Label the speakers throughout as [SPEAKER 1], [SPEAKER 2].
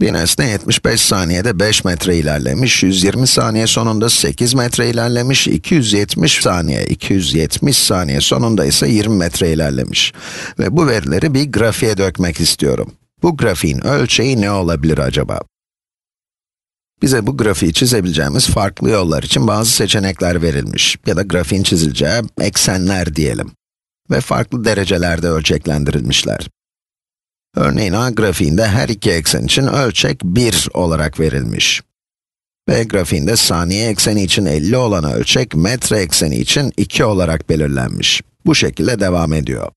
[SPEAKER 1] Bir nesne 75 saniyede 5 metre ilerlemiş, 120 saniye sonunda 8 metre ilerlemiş, 270 saniye, 270 saniye sonunda ise 20 metre ilerlemiş. Ve bu verileri bir grafiğe dökmek istiyorum. Bu grafiğin ölçeği ne olabilir acaba? Bize bu grafiği çizebileceğimiz farklı yollar için bazı seçenekler verilmiş ya da grafiğin çizileceği eksenler diyelim ve farklı derecelerde ölçeklendirilmişler. Örneğin A grafiğinde her iki eksen için ölçek 1 olarak verilmiş. B grafiğinde saniye ekseni için 50 olan ölçek, metre ekseni için 2 olarak belirlenmiş. Bu şekilde devam ediyor.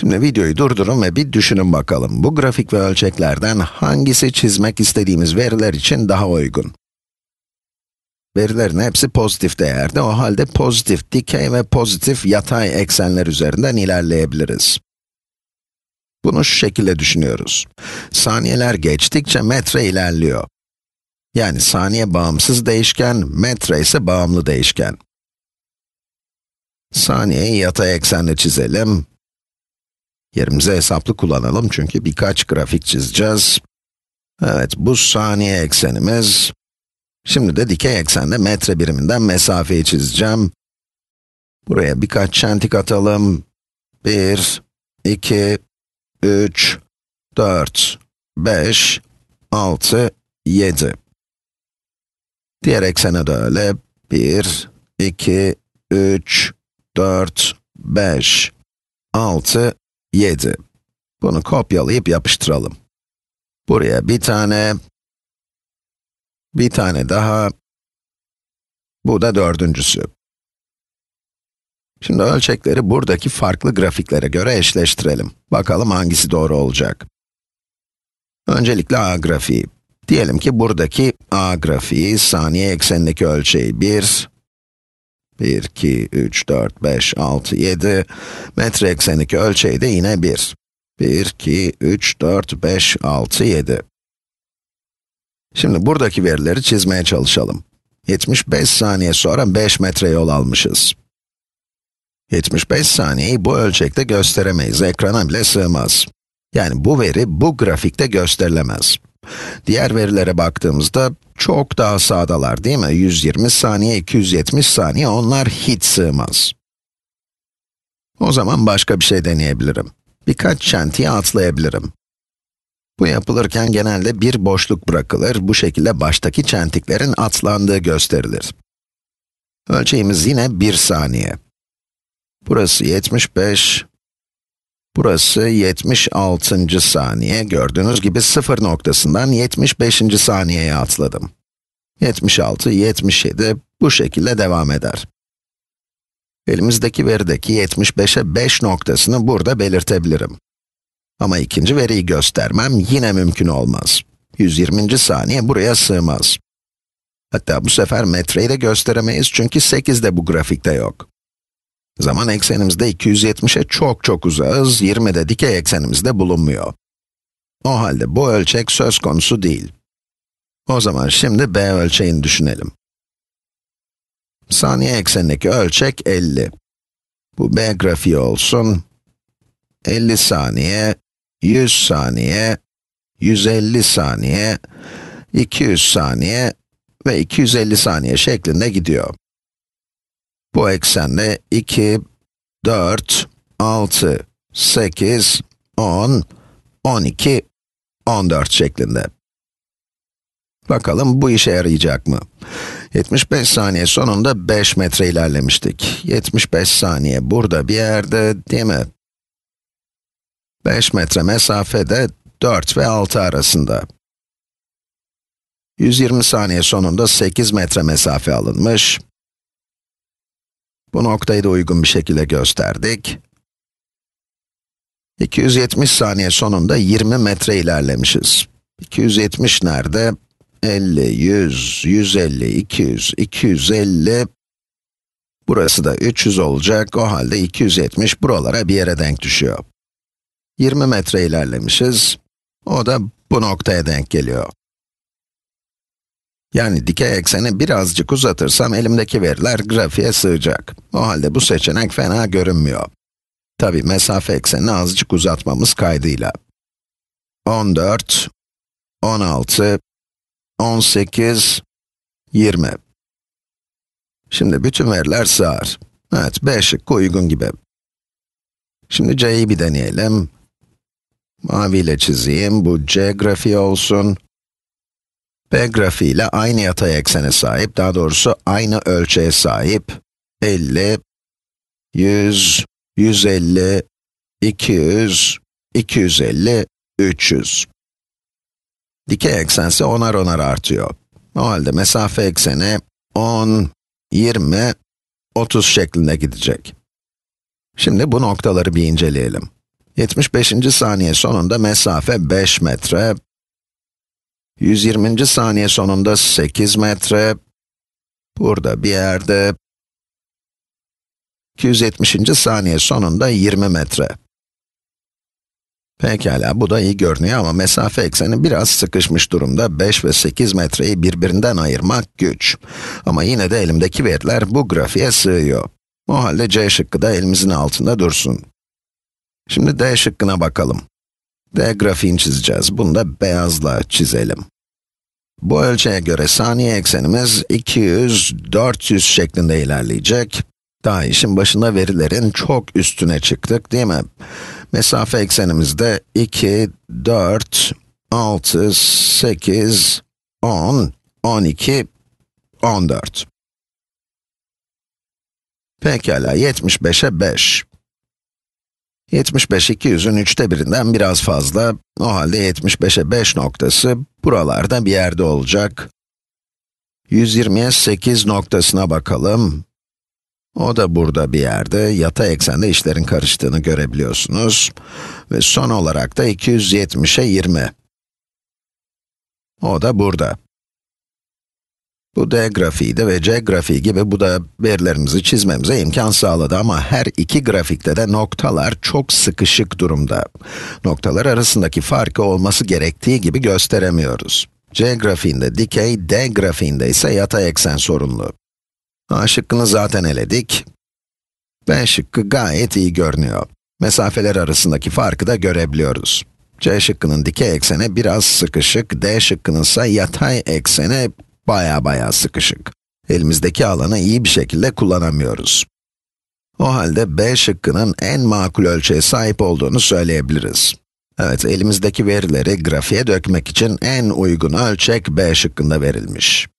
[SPEAKER 1] Şimdi videoyu durdurun ve bir düşünün bakalım, bu grafik ve ölçeklerden hangisi çizmek istediğimiz veriler için daha uygun? Verilerin hepsi pozitif değerde, o halde pozitif dikey ve pozitif yatay eksenler üzerinden ilerleyebiliriz. Bunu şu şekilde düşünüyoruz. Saniyeler geçtikçe metre ilerliyor. Yani saniye bağımsız değişken, metre ise bağımlı değişken. Saniyeyi yatay eksenle çizelim. Yerimize hesaplı kullanalım çünkü birkaç grafik çizeceğiz. Evet, bu saniye eksenimiz. Şimdi de dikey eksende metre biriminden mesafeyi çizeceğim. Buraya birkaç çentik atalım. 1, 2, 3, 4, 5, 6, 7. Diğer eksene de öyle. 1, 2, 3, 4, 5, 6, 7. Bunu kopyalayıp yapıştıralım. Buraya bir tane, bir tane daha, bu da dördüncüsü. Şimdi ölçekleri buradaki farklı grafiklere göre eşleştirelim. Bakalım hangisi doğru olacak. Öncelikle A grafiği. Diyelim ki buradaki A grafiği saniye eksenindeki ölçeği 1, 1, 2, 3, 4, 5, 6, 7, metre eksenindeki ölçeği de yine 1. 1, 2, 3, 4, 5, 6, 7. Şimdi buradaki verileri çizmeye çalışalım. 75 saniye sonra 5 metre yol almışız. 75 saniyeyi bu ölçekte gösteremeyiz, ekrana bile sığmaz. Yani bu veri bu grafikte gösterilemez. Diğer verilere baktığımızda çok daha sağdalar değil mi? 120 saniye, 270 saniye onlar hiç sığmaz. O zaman başka bir şey deneyebilirim. Birkaç çentiyi atlayabilirim. Bu yapılırken genelde bir boşluk bırakılır, bu şekilde baştaki çentiklerin atlandığı gösterilir. Ölçeğimiz yine 1 saniye. Burası 75. Burası 76. saniye. Gördüğünüz gibi sıfır noktasından 75. saniyeye atladım. 76, 77 bu şekilde devam eder. Elimizdeki verideki 75'e 5 noktasını burada belirtebilirim. Ama ikinci veriyi göstermem yine mümkün olmaz. 120. saniye buraya sığmaz. Hatta bu sefer metreyi de gösteremeyiz çünkü 8 de bu grafikte yok. Zaman eksenimizde 270'e çok çok uzağız, 20'de de dikey eksenimizde bulunmuyor. O halde bu ölçek söz konusu değil. O zaman şimdi b ölçeğini düşünelim. Saniye eksenindeki ölçek 50. Bu b grafiği olsun. 50 saniye, 100 saniye, 150 saniye, 200 saniye ve 250 saniye şeklinde gidiyor. Bu eksende 2, 4, 6, 8, 10, 12, 14 şeklinde. Bakalım bu işe yarayacak mı? 75 saniye sonunda 5 metre ilerlemiştik. 75 saniye burada bir yerde, değil mi? 5 metre mesafede 4 ve 6 arasında. 120 saniye sonunda 8 metre mesafe alınmış. Bu noktayı da uygun bir şekilde gösterdik. 270 saniye sonunda 20 metre ilerlemişiz. 270 nerede? 50, 100, 150, 200, 250. Burası da 300 olacak. O halde 270 buralara bir yere denk düşüyor. 20 metre ilerlemişiz. O da bu noktaya denk geliyor. Yani dikey ekseni birazcık uzatırsam elimdeki veriler grafiğe sığacak. O halde bu seçenek fena görünmüyor. Tabi mesafe eksenini azıcık uzatmamız kaydıyla. 14, 16, 18, 20. Şimdi bütün veriler sığar. Evet, B şıkkı uygun gibi. Şimdi c'yi bir deneyelim. Maviyle çizeyim, bu c grafiği olsun. B grafiğiyle aynı yatay eksene sahip, daha doğrusu aynı ölçüye sahip 50, 100, 150, 200, 250, 300. Dikey eksen ise onar onar artıyor. O halde mesafe ekseni 10, 20, 30 şeklinde gidecek. Şimdi bu noktaları bir inceleyelim. 75. saniye sonunda mesafe 5 metre, 120. saniye sonunda 8 metre, burada bir yerde, 270. saniye sonunda 20 metre. Pekala, bu da iyi görünüyor ama mesafe ekseni biraz sıkışmış durumda. 5 ve 8 metreyi birbirinden ayırmak güç. Ama yine de elimdeki veriler bu grafiğe sığıyor. O halde C şıkkı da elimizin altında dursun. Şimdi D şıkkına bakalım ve grafiğini çizeceğiz. Bunu da beyazla çizelim. Bu ölçüye göre saniye eksenimiz 200, 400 şeklinde ilerleyecek. Daha işin başında verilerin çok üstüne çıktık değil mi? Mesafe eksenimizde 2, 4, 6, 8, 10, 12, 14. Pekala, 75'e 5. 75 200'ün üçte birinden biraz fazla. O halde 75'e 5 noktası buralarda bir yerde olacak. 120'ye 8 noktasına bakalım. O da burada bir yerde, Yatay eksende işlerin karıştığını görebiliyorsunuz. Ve son olarak da 270'e 20. O da burada. Bu D grafiğiydi ve C grafiği gibi bu da verilerimizi çizmemize imkan sağladı ama her iki grafikte de noktalar çok sıkışık durumda. Noktalar arasındaki farkı olması gerektiği gibi gösteremiyoruz. C grafiğinde dikey, D grafiğinde ise yatay eksen sorunlu. A şıkkını zaten eledik. B şıkkı gayet iyi görünüyor. Mesafeler arasındaki farkı da görebiliyoruz. C şıkkının dikey eksene biraz sıkışık, D şıkkının ise yatay eksene Baya baya sıkışık. Elimizdeki alanı iyi bir şekilde kullanamıyoruz. O halde B şıkkının en makul ölçüye sahip olduğunu söyleyebiliriz. Evet, elimizdeki verileri grafiğe dökmek için en uygun ölçek B şıkkında verilmiş.